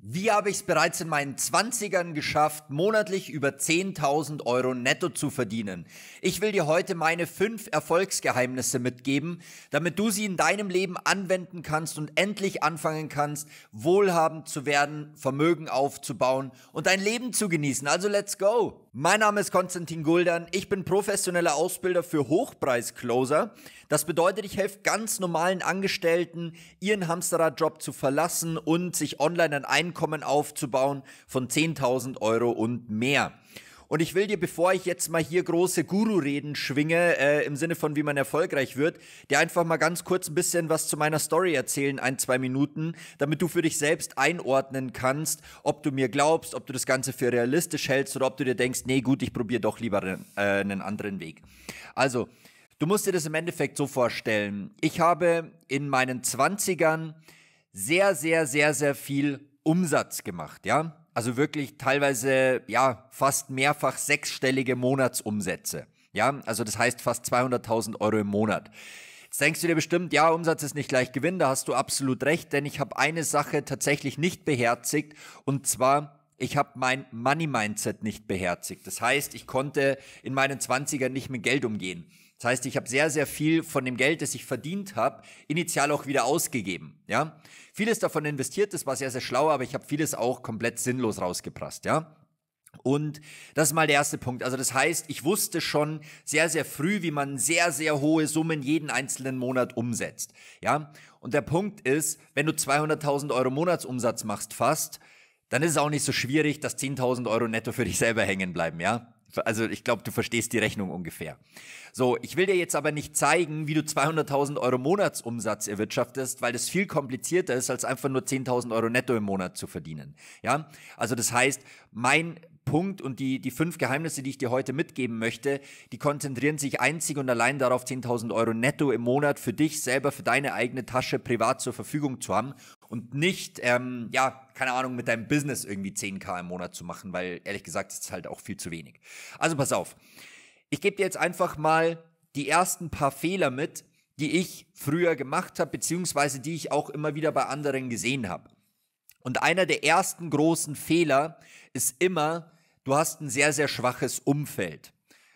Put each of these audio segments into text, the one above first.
Wie habe ich es bereits in meinen 20ern geschafft, monatlich über 10.000 Euro netto zu verdienen? Ich will dir heute meine fünf Erfolgsgeheimnisse mitgeben, damit du sie in deinem Leben anwenden kannst und endlich anfangen kannst, wohlhabend zu werden, Vermögen aufzubauen und dein Leben zu genießen. Also let's go! Mein Name ist Konstantin Guldern. Ich bin professioneller Ausbilder für Hochpreis-Closer. Das bedeutet, ich helfe ganz normalen Angestellten, ihren Hamsterradjob zu verlassen und sich online an einen Einkommen aufzubauen von 10.000 Euro und mehr. Und ich will dir, bevor ich jetzt mal hier große Guru-Reden schwinge, äh, im Sinne von wie man erfolgreich wird, dir einfach mal ganz kurz ein bisschen was zu meiner Story erzählen, ein, zwei Minuten, damit du für dich selbst einordnen kannst, ob du mir glaubst, ob du das Ganze für realistisch hältst oder ob du dir denkst, nee gut, ich probiere doch lieber äh, einen anderen Weg. Also, du musst dir das im Endeffekt so vorstellen. Ich habe in meinen 20ern sehr, sehr, sehr, sehr viel Umsatz gemacht, ja? Also wirklich teilweise, ja, fast mehrfach sechsstellige Monatsumsätze, ja? Also das heißt fast 200.000 Euro im Monat. Jetzt denkst du dir bestimmt, ja, Umsatz ist nicht gleich Gewinn, da hast du absolut recht, denn ich habe eine Sache tatsächlich nicht beherzigt und zwar ich habe mein Money Mindset nicht beherzigt. Das heißt, ich konnte in meinen 20ern nicht mit Geld umgehen. Das heißt, ich habe sehr, sehr viel von dem Geld, das ich verdient habe, initial auch wieder ausgegeben. Ja, vieles davon investiert, das war sehr, sehr schlau, aber ich habe vieles auch komplett sinnlos rausgeprasst. Ja. Und das ist mal der erste Punkt. Also das heißt, ich wusste schon sehr, sehr früh, wie man sehr, sehr hohe Summen jeden einzelnen Monat umsetzt. Ja. Und der Punkt ist, wenn du 200.000 Euro Monatsumsatz machst fast, dann ist es auch nicht so schwierig, dass 10.000 Euro netto für dich selber hängen bleiben. Ja. Also ich glaube, du verstehst die Rechnung ungefähr. So, ich will dir jetzt aber nicht zeigen, wie du 200.000 Euro Monatsumsatz erwirtschaftest, weil das viel komplizierter ist, als einfach nur 10.000 Euro netto im Monat zu verdienen. Ja, also das heißt, mein Punkt und die, die fünf Geheimnisse, die ich dir heute mitgeben möchte, die konzentrieren sich einzig und allein darauf, 10.000 Euro netto im Monat für dich selber, für deine eigene Tasche privat zur Verfügung zu haben und nicht, ähm, ja, keine Ahnung, mit deinem Business irgendwie 10k im Monat zu machen, weil ehrlich gesagt ist es halt auch viel zu wenig. Also pass auf. Ich gebe dir jetzt einfach mal die ersten paar Fehler mit, die ich früher gemacht habe, beziehungsweise die ich auch immer wieder bei anderen gesehen habe. Und einer der ersten großen Fehler ist immer, du hast ein sehr, sehr schwaches Umfeld.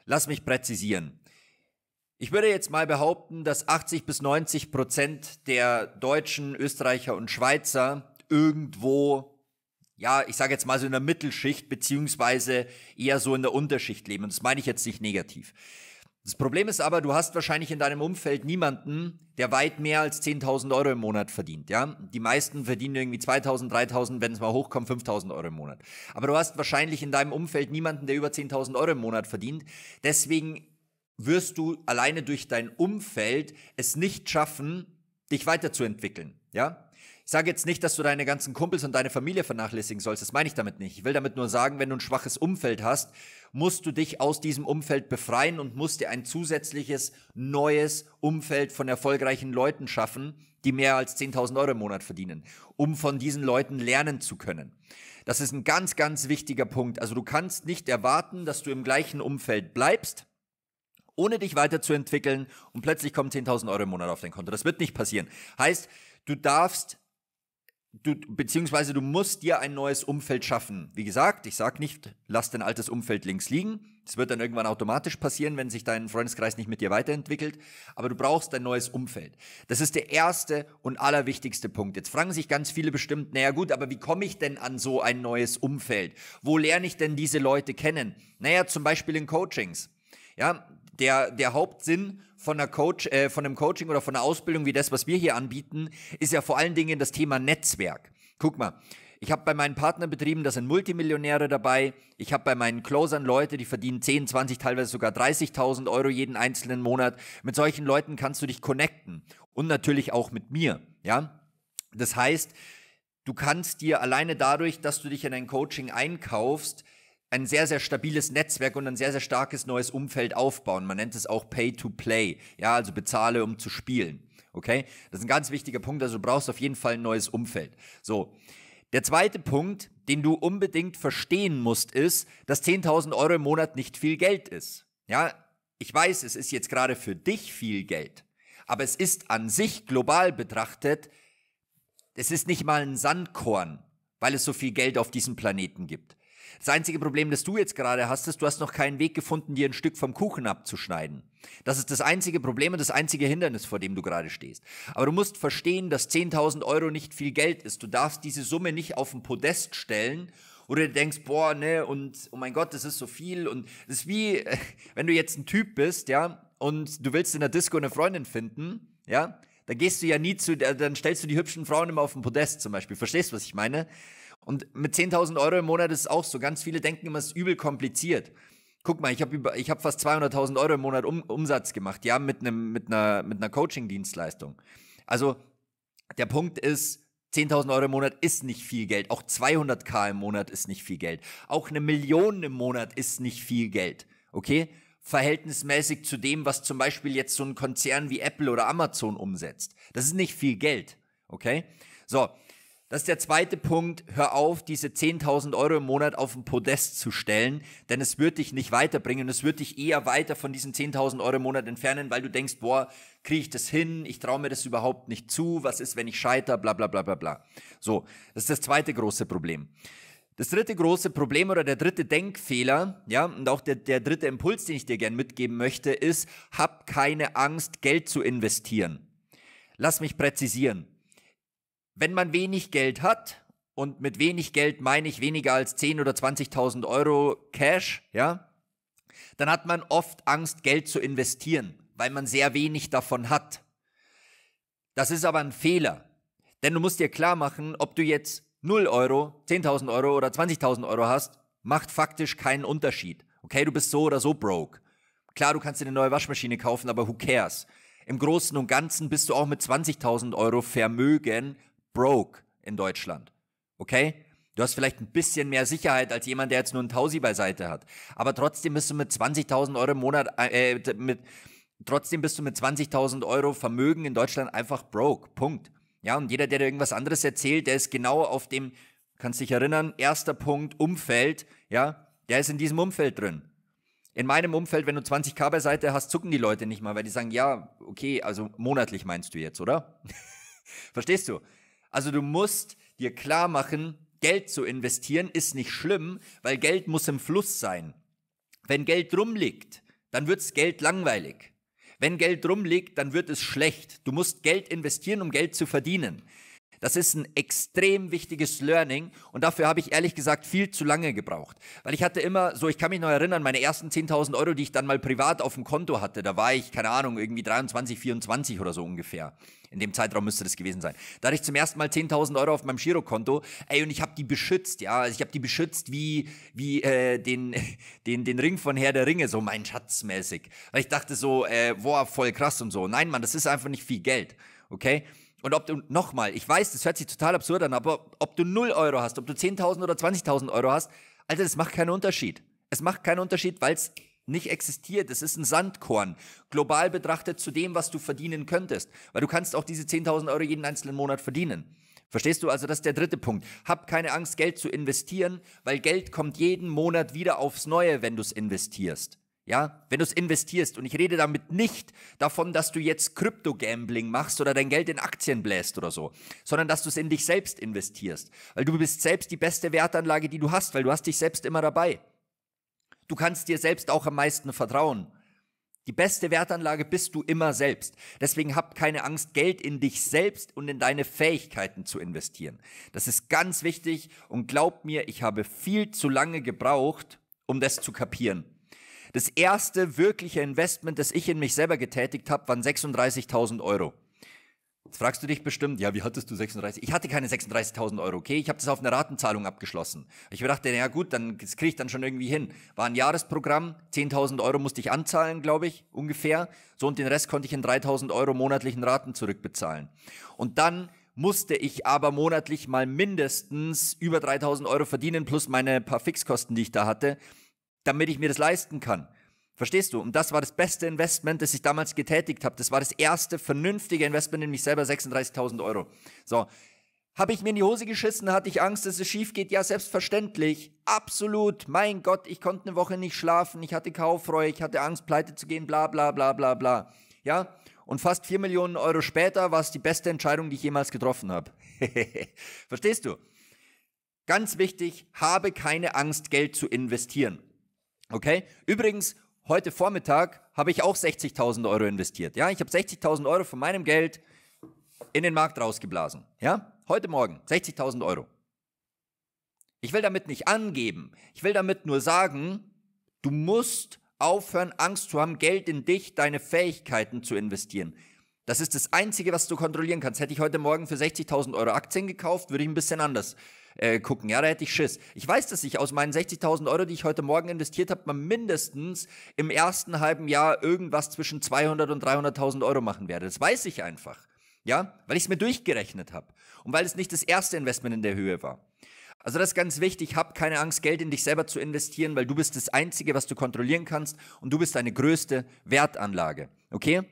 Lass mich präzisieren. Ich würde jetzt mal behaupten, dass 80 bis 90 Prozent der Deutschen, Österreicher und Schweizer irgendwo, ja, ich sage jetzt mal so in der Mittelschicht beziehungsweise eher so in der Unterschicht leben. Und das meine ich jetzt nicht negativ. Das Problem ist aber, du hast wahrscheinlich in deinem Umfeld niemanden, der weit mehr als 10.000 Euro im Monat verdient, ja? Die meisten verdienen irgendwie 2.000, 3.000, wenn es mal hochkommt, 5.000 Euro im Monat. Aber du hast wahrscheinlich in deinem Umfeld niemanden, der über 10.000 Euro im Monat verdient. Deswegen wirst du alleine durch dein Umfeld es nicht schaffen, dich weiterzuentwickeln. Ja? Ich sage jetzt nicht, dass du deine ganzen Kumpels und deine Familie vernachlässigen sollst. Das meine ich damit nicht. Ich will damit nur sagen, wenn du ein schwaches Umfeld hast, musst du dich aus diesem Umfeld befreien und musst dir ein zusätzliches, neues Umfeld von erfolgreichen Leuten schaffen, die mehr als 10.000 Euro im Monat verdienen, um von diesen Leuten lernen zu können. Das ist ein ganz, ganz wichtiger Punkt. Also du kannst nicht erwarten, dass du im gleichen Umfeld bleibst ohne dich weiterzuentwickeln und plötzlich kommen 10.000 Euro im Monat auf dein Konto. Das wird nicht passieren. Heißt, du darfst, du, beziehungsweise du musst dir ein neues Umfeld schaffen. Wie gesagt, ich sage nicht, lass dein altes Umfeld links liegen. Das wird dann irgendwann automatisch passieren, wenn sich dein Freundeskreis nicht mit dir weiterentwickelt. Aber du brauchst ein neues Umfeld. Das ist der erste und allerwichtigste Punkt. Jetzt fragen sich ganz viele bestimmt, naja gut, aber wie komme ich denn an so ein neues Umfeld? Wo lerne ich denn diese Leute kennen? Naja, zum Beispiel in Coachings. Ja, der, der Hauptsinn von, einer Coach, äh, von einem Coaching oder von einer Ausbildung wie das, was wir hier anbieten, ist ja vor allen Dingen das Thema Netzwerk. Guck mal, ich habe bei meinen Partnerbetrieben, da sind Multimillionäre dabei. Ich habe bei meinen Closern Leute, die verdienen 10, 20, teilweise sogar 30.000 Euro jeden einzelnen Monat. Mit solchen Leuten kannst du dich connecten. Und natürlich auch mit mir, ja. Das heißt, du kannst dir alleine dadurch, dass du dich in ein Coaching einkaufst, ein sehr, sehr stabiles Netzwerk und ein sehr, sehr starkes neues Umfeld aufbauen. Man nennt es auch Pay-to-Play, ja, also bezahle, um zu spielen. Okay? Das ist ein ganz wichtiger Punkt, also du brauchst auf jeden Fall ein neues Umfeld. So. Der zweite Punkt, den du unbedingt verstehen musst, ist, dass 10.000 Euro im Monat nicht viel Geld ist. Ja, ich weiß, es ist jetzt gerade für dich viel Geld, aber es ist an sich global betrachtet, es ist nicht mal ein Sandkorn, weil es so viel Geld auf diesem Planeten gibt. Das einzige Problem, das du jetzt gerade hast, ist, du hast noch keinen Weg gefunden, dir ein Stück vom Kuchen abzuschneiden. Das ist das einzige Problem und das einzige Hindernis, vor dem du gerade stehst. Aber du musst verstehen, dass 10.000 Euro nicht viel Geld ist. Du darfst diese Summe nicht auf ein Podest stellen oder du denkst, boah, ne, und oh mein Gott, das ist so viel und es ist wie, wenn du jetzt ein Typ bist, ja, und du willst in der Disco eine Freundin finden, ja, dann gehst du ja nie zu, dann stellst du die hübschen Frauen immer auf den Podest zum Beispiel. Verstehst du, was ich meine? Und mit 10.000 Euro im Monat ist es auch so. Ganz viele denken immer, es ist übel kompliziert. Guck mal, ich habe hab fast 200.000 Euro im Monat um, Umsatz gemacht, ja, mit, einem, mit einer, mit einer Coaching-Dienstleistung. Also der Punkt ist, 10.000 Euro im Monat ist nicht viel Geld. Auch 200k im Monat ist nicht viel Geld. Auch eine Million im Monat ist nicht viel Geld. Okay? Verhältnismäßig zu dem, was zum Beispiel jetzt so ein Konzern wie Apple oder Amazon umsetzt. Das ist nicht viel Geld. Okay? So. Das ist der zweite Punkt. Hör auf, diese 10.000 Euro im Monat auf den Podest zu stellen, denn es wird dich nicht weiterbringen. Es wird dich eher weiter von diesen 10.000 Euro im Monat entfernen, weil du denkst, boah, kriege ich das hin? Ich traue mir das überhaupt nicht zu. Was ist, wenn ich scheitere? Bla, bla, bla, bla, bla. So. Das ist das zweite große Problem. Das dritte große Problem oder der dritte Denkfehler, ja, und auch der, der dritte Impuls, den ich dir gerne mitgeben möchte, ist, hab keine Angst, Geld zu investieren. Lass mich präzisieren wenn man wenig Geld hat, und mit wenig Geld meine ich weniger als 10.000 oder 20.000 Euro Cash, ja, dann hat man oft Angst, Geld zu investieren, weil man sehr wenig davon hat. Das ist aber ein Fehler. Denn du musst dir klar machen, ob du jetzt 0 Euro, 10.000 Euro oder 20.000 Euro hast, macht faktisch keinen Unterschied. Okay, du bist so oder so broke. Klar, du kannst dir eine neue Waschmaschine kaufen, aber who cares? Im Großen und Ganzen bist du auch mit 20.000 Euro Vermögen broke in Deutschland. Okay? Du hast vielleicht ein bisschen mehr Sicherheit als jemand, der jetzt nur ein Tausi beiseite hat. Aber trotzdem bist du mit 20.000 Euro im Monat, äh, äh mit, trotzdem bist du mit 20.000 Euro Vermögen in Deutschland einfach broke. Punkt. Ja, und jeder, der dir irgendwas anderes erzählt, der ist genau auf dem, kannst dich erinnern, erster Punkt, Umfeld, ja, der ist in diesem Umfeld drin. In meinem Umfeld, wenn du 20k beiseite hast, zucken die Leute nicht mal, weil die sagen, ja, okay, also monatlich meinst du jetzt, oder? Verstehst du? Also du musst dir klar machen, Geld zu investieren ist nicht schlimm, weil Geld muss im Fluss sein. Wenn Geld rumliegt, dann wird's Geld langweilig. Wenn Geld rumliegt, dann wird es schlecht. Du musst Geld investieren, um Geld zu verdienen. Das ist ein extrem wichtiges Learning und dafür habe ich ehrlich gesagt viel zu lange gebraucht. Weil ich hatte immer so, ich kann mich noch erinnern, meine ersten 10.000 Euro, die ich dann mal privat auf dem Konto hatte, da war ich, keine Ahnung, irgendwie 23, 24 oder so ungefähr. In dem Zeitraum müsste das gewesen sein. Da hatte ich zum ersten Mal 10.000 Euro auf meinem Girokonto. Ey, und ich habe die beschützt, ja. Also ich habe die beschützt wie, wie äh, den, den, den Ring von Herr der Ringe, so mein Schatz mäßig. Weil ich dachte so, äh, boah, voll krass und so. Nein, Mann, das ist einfach nicht viel Geld, okay? Und ob du, nochmal, ich weiß, das hört sich total absurd an, aber ob du 0 Euro hast, ob du 10.000 oder 20.000 Euro hast, Alter, das macht keinen Unterschied. Es macht keinen Unterschied, weil es nicht existiert. Es ist ein Sandkorn. Global betrachtet zu dem, was du verdienen könntest. Weil du kannst auch diese 10.000 Euro jeden einzelnen Monat verdienen. Verstehst du? Also das ist der dritte Punkt. Hab keine Angst, Geld zu investieren, weil Geld kommt jeden Monat wieder aufs Neue, wenn du es investierst. Ja, wenn du es investierst, und ich rede damit nicht davon, dass du jetzt Krypto-Gambling machst oder dein Geld in Aktien bläst oder so, sondern dass du es in dich selbst investierst. Weil du bist selbst die beste Wertanlage, die du hast, weil du hast dich selbst immer dabei. Du kannst dir selbst auch am meisten vertrauen. Die beste Wertanlage bist du immer selbst. Deswegen hab keine Angst, Geld in dich selbst und in deine Fähigkeiten zu investieren. Das ist ganz wichtig und glaub mir, ich habe viel zu lange gebraucht, um das zu kapieren. Das erste wirkliche Investment, das ich in mich selber getätigt habe, waren 36.000 Euro. Jetzt fragst du dich bestimmt, ja, wie hattest du 36? Ich hatte keine 36.000 Euro, okay? Ich habe das auf eine Ratenzahlung abgeschlossen. Ich dachte, ja gut, dann kriege ich dann schon irgendwie hin. War ein Jahresprogramm, 10.000 Euro musste ich anzahlen, glaube ich, ungefähr. So und den Rest konnte ich in 3.000 Euro monatlichen Raten zurückbezahlen. Und dann musste ich aber monatlich mal mindestens über 3.000 Euro verdienen plus meine paar Fixkosten, die ich da hatte, damit ich mir das leisten kann. Verstehst du? Und das war das beste Investment, das ich damals getätigt habe. Das war das erste vernünftige Investment in mich selber, 36.000 Euro. So, habe ich mir in die Hose geschissen? Hatte ich Angst, dass es schief geht? Ja, selbstverständlich. Absolut. Mein Gott, ich konnte eine Woche nicht schlafen. Ich hatte Kaufreue. Ich hatte Angst, pleite zu gehen. Bla, bla, bla, bla, bla. Ja? Und fast 4 Millionen Euro später war es die beste Entscheidung, die ich jemals getroffen habe. Verstehst du? Ganz wichtig, habe keine Angst, Geld zu investieren. Okay? Übrigens, heute Vormittag habe ich auch 60.000 Euro investiert. Ja, ich habe 60.000 Euro von meinem Geld in den Markt rausgeblasen. Ja, heute Morgen 60.000 Euro. Ich will damit nicht angeben. Ich will damit nur sagen, du musst aufhören, Angst zu haben, Geld in dich, deine Fähigkeiten zu investieren. Das ist das Einzige, was du kontrollieren kannst. Hätte ich heute Morgen für 60.000 Euro Aktien gekauft, würde ich ein bisschen anders äh, gucken. Ja, da hätte ich Schiss. Ich weiß, dass ich aus meinen 60.000 Euro, die ich heute Morgen investiert habe, mal mindestens im ersten halben Jahr irgendwas zwischen 200 und 300.000 Euro machen werde. Das weiß ich einfach. Ja, weil ich es mir durchgerechnet habe und weil es nicht das erste Investment in der Höhe war. Also das ist ganz wichtig, hab keine Angst, Geld in dich selber zu investieren, weil du bist das Einzige, was du kontrollieren kannst und du bist deine größte Wertanlage. Okay?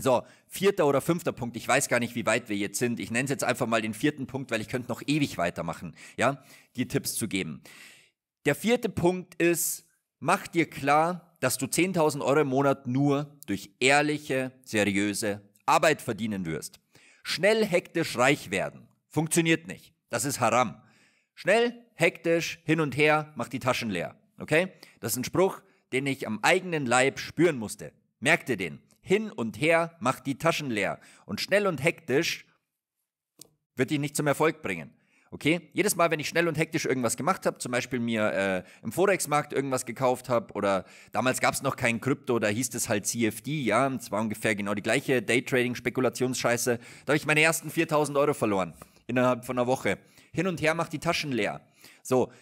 So, vierter oder fünfter Punkt. Ich weiß gar nicht, wie weit wir jetzt sind. Ich nenne es jetzt einfach mal den vierten Punkt, weil ich könnte noch ewig weitermachen, ja, die Tipps zu geben. Der vierte Punkt ist, mach dir klar, dass du 10.000 Euro im Monat nur durch ehrliche, seriöse Arbeit verdienen wirst. Schnell hektisch reich werden. Funktioniert nicht. Das ist haram. Schnell, hektisch, hin und her, mach die Taschen leer. Okay? Das ist ein Spruch, den ich am eigenen Leib spüren musste. Merk dir den hin und her, macht die Taschen leer. Und schnell und hektisch wird dich nicht zum Erfolg bringen. Okay? Jedes Mal, wenn ich schnell und hektisch irgendwas gemacht habe, zum Beispiel mir äh, im Forex-Markt irgendwas gekauft habe oder damals gab es noch kein Krypto, da hieß es halt CFD, ja, es war ungefähr genau die gleiche Daytrading-Spekulationsscheiße. Da habe ich meine ersten 4000 Euro verloren innerhalb von einer Woche. Hin und her macht die Taschen leer. So,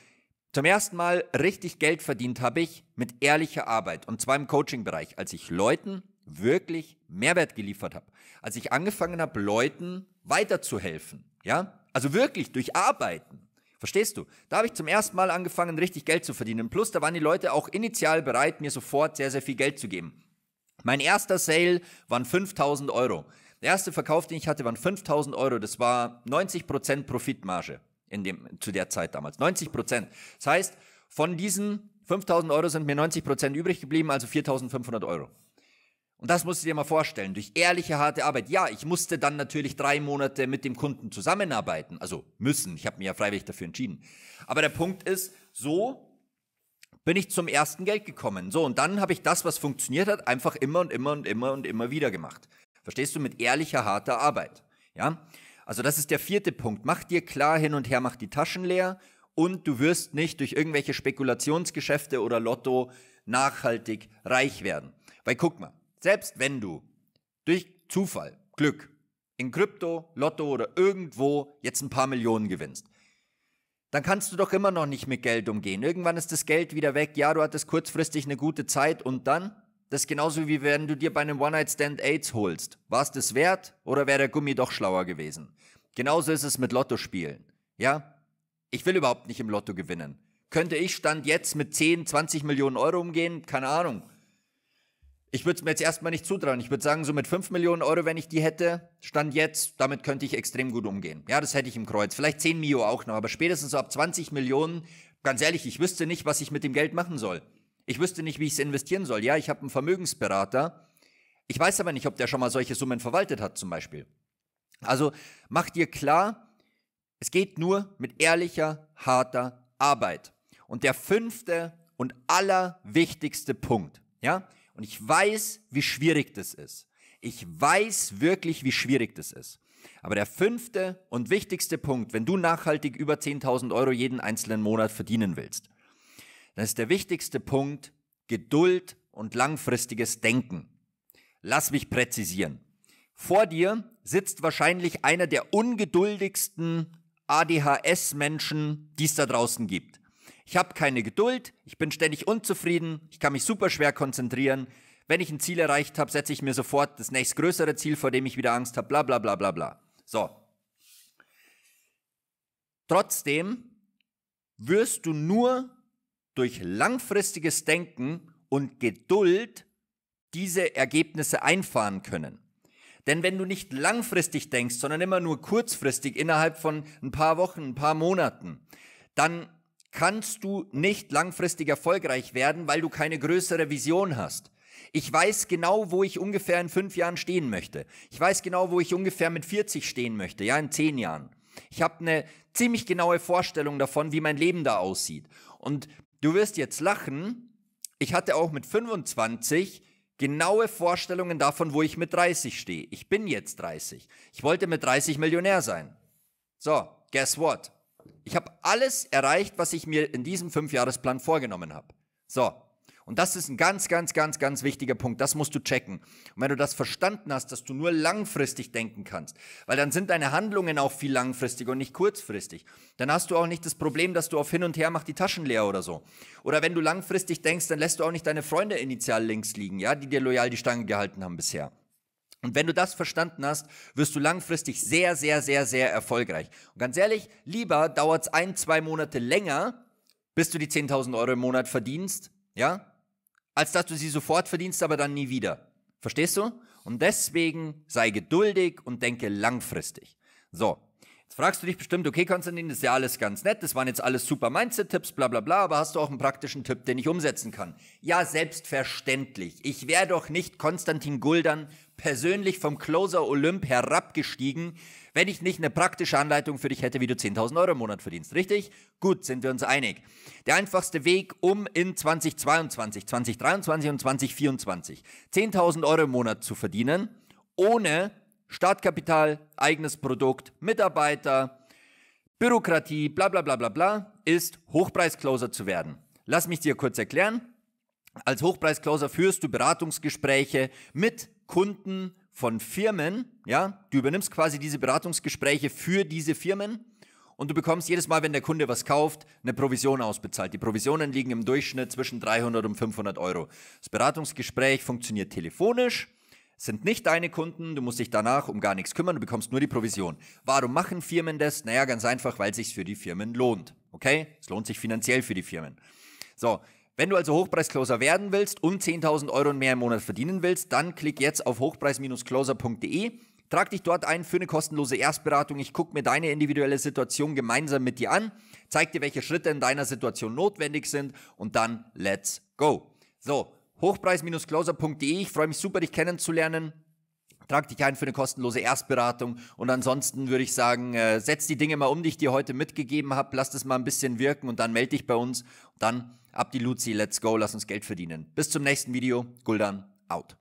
zum ersten Mal richtig Geld verdient habe ich mit ehrlicher Arbeit und zwar im Coaching-Bereich, als ich Leuten wirklich Mehrwert geliefert habe. Als ich angefangen habe, Leuten weiterzuhelfen, ja, also wirklich durch Arbeiten. Verstehst du? Da habe ich zum ersten Mal angefangen, richtig Geld zu verdienen. Plus, da waren die Leute auch initial bereit, mir sofort sehr, sehr viel Geld zu geben. Mein erster Sale waren 5000 Euro. Der erste Verkauf, den ich hatte, waren 5000 Euro. Das war 90% Profitmarge in dem, zu der Zeit damals. 90%. Das heißt, von diesen 5000 Euro sind mir 90% übrig geblieben, also 4500 Euro. Und das musst du dir mal vorstellen, durch ehrliche, harte Arbeit. Ja, ich musste dann natürlich drei Monate mit dem Kunden zusammenarbeiten. Also müssen, ich habe mich ja freiwillig dafür entschieden. Aber der Punkt ist, so bin ich zum ersten Geld gekommen. So, und dann habe ich das, was funktioniert hat, einfach immer und immer und immer und immer wieder gemacht. Verstehst du? Mit ehrlicher, harter Arbeit. Ja? Also das ist der vierte Punkt. Mach dir klar hin und her, mach die Taschen leer und du wirst nicht durch irgendwelche Spekulationsgeschäfte oder Lotto nachhaltig reich werden. Weil guck mal, selbst wenn du durch Zufall, Glück, in Krypto, Lotto oder irgendwo jetzt ein paar Millionen gewinnst, dann kannst du doch immer noch nicht mit Geld umgehen. Irgendwann ist das Geld wieder weg. Ja, du hattest kurzfristig eine gute Zeit und dann? Das ist genauso wie wenn du dir bei einem One-Night-Stand AIDS holst. War es das wert oder wäre der Gummi doch schlauer gewesen? Genauso ist es mit Lottospielen. Ja? Ich will überhaupt nicht im Lotto gewinnen. Könnte ich Stand jetzt mit 10, 20 Millionen Euro umgehen? Keine Ahnung ich würde es mir jetzt erstmal nicht zutrauen. Ich würde sagen, so mit 5 Millionen Euro, wenn ich die hätte, Stand jetzt, damit könnte ich extrem gut umgehen. Ja, das hätte ich im Kreuz. Vielleicht 10 Mio auch noch, aber spätestens so ab 20 Millionen, ganz ehrlich, ich wüsste nicht, was ich mit dem Geld machen soll. Ich wüsste nicht, wie ich es investieren soll. Ja, ich habe einen Vermögensberater. Ich weiß aber nicht, ob der schon mal solche Summen verwaltet hat, zum Beispiel. Also mach dir klar, es geht nur mit ehrlicher, harter Arbeit. Und der fünfte und allerwichtigste Punkt, ja, und ich weiß, wie schwierig das ist. Ich weiß wirklich, wie schwierig das ist. Aber der fünfte und wichtigste Punkt, wenn du nachhaltig über 10.000 Euro jeden einzelnen Monat verdienen willst, dann ist der wichtigste Punkt Geduld und langfristiges Denken. Lass mich präzisieren. Vor dir sitzt wahrscheinlich einer der ungeduldigsten ADHS-Menschen, die es da draußen gibt. Ich habe keine Geduld, ich bin ständig unzufrieden, ich kann mich super schwer konzentrieren. Wenn ich ein Ziel erreicht habe, setze ich mir sofort das nächstgrößere Ziel, vor dem ich wieder Angst habe, bla bla bla bla bla. So. Trotzdem wirst du nur durch langfristiges Denken und Geduld diese Ergebnisse einfahren können. Denn wenn du nicht langfristig denkst, sondern immer nur kurzfristig innerhalb von ein paar Wochen, ein paar Monaten, dann kannst du nicht langfristig erfolgreich werden, weil du keine größere Vision hast. Ich weiß genau, wo ich ungefähr in fünf Jahren stehen möchte. Ich weiß genau, wo ich ungefähr mit 40 stehen möchte, ja, in zehn Jahren. Ich habe eine ziemlich genaue Vorstellung davon, wie mein Leben da aussieht. Und du wirst jetzt lachen. Ich hatte auch mit 25 genaue Vorstellungen davon, wo ich mit 30 stehe. Ich bin jetzt 30. Ich wollte mit 30 Millionär sein. So, guess what? ich habe alles erreicht, was ich mir in diesem Fünfjahresplan vorgenommen habe. So. Und das ist ein ganz, ganz, ganz, ganz wichtiger Punkt. Das musst du checken. Und wenn du das verstanden hast, dass du nur langfristig denken kannst, weil dann sind deine Handlungen auch viel langfristiger und nicht kurzfristig, dann hast du auch nicht das Problem, dass du auf hin und her machst die Taschen leer oder so. Oder wenn du langfristig denkst, dann lässt du auch nicht deine Freunde initial links liegen, ja, die dir loyal die Stange gehalten haben bisher. Und wenn du das verstanden hast, wirst du langfristig sehr, sehr, sehr, sehr erfolgreich. Und ganz ehrlich, lieber dauert es ein, zwei Monate länger, bis du die 10.000 Euro im Monat verdienst, ja, als dass du sie sofort verdienst, aber dann nie wieder. Verstehst du? Und deswegen sei geduldig und denke langfristig. So, Jetzt fragst du dich bestimmt, okay, Konstantin, das ist ja alles ganz nett, das waren jetzt alles super Mindset-Tipps, bla bla bla, aber hast du auch einen praktischen Tipp, den ich umsetzen kann? Ja, selbstverständlich. Ich wäre doch nicht Konstantin Guldern persönlich vom Closer Olymp herabgestiegen, wenn ich nicht eine praktische Anleitung für dich hätte, wie du 10.000 Euro im Monat verdienst. Richtig? Gut, sind wir uns einig. Der einfachste Weg, um in 2022, 2023 und 2024 10.000 Euro im Monat zu verdienen, ohne Startkapital, eigenes Produkt, Mitarbeiter, Bürokratie, bla bla bla bla bla, ist Hochpreiscloser zu werden. Lass mich dir kurz erklären. Als Hochpreiscloser führst du Beratungsgespräche mit Kunden von Firmen, ja, du übernimmst quasi diese Beratungsgespräche für diese Firmen und du bekommst jedes Mal, wenn der Kunde was kauft, eine Provision ausbezahlt. Die Provisionen liegen im Durchschnitt zwischen 300 und 500 Euro. Das Beratungsgespräch funktioniert telefonisch sind nicht deine Kunden, du musst dich danach um gar nichts kümmern, du bekommst nur die Provision. Warum machen Firmen das? Naja, ganz einfach, weil es sich für die Firmen lohnt. Okay? Es lohnt sich finanziell für die Firmen. So, wenn du also Hochpreiscloser werden willst und 10.000 Euro mehr im Monat verdienen willst, dann klick jetzt auf hochpreis-closer.de. Trag dich dort ein für eine kostenlose Erstberatung. Ich gucke mir deine individuelle Situation gemeinsam mit dir an, zeig dir, welche Schritte in deiner Situation notwendig sind und dann let's go. So, hochpreis-closer.de. Ich freue mich super, dich kennenzulernen. Trag dich ein für eine kostenlose Erstberatung und ansonsten würde ich sagen, äh, setz die Dinge mal um, die ich dir heute mitgegeben habe, lass das mal ein bisschen wirken und dann melde dich bei uns. Und dann ab die Luzi, let's go, lass uns Geld verdienen. Bis zum nächsten Video, Guldan, out.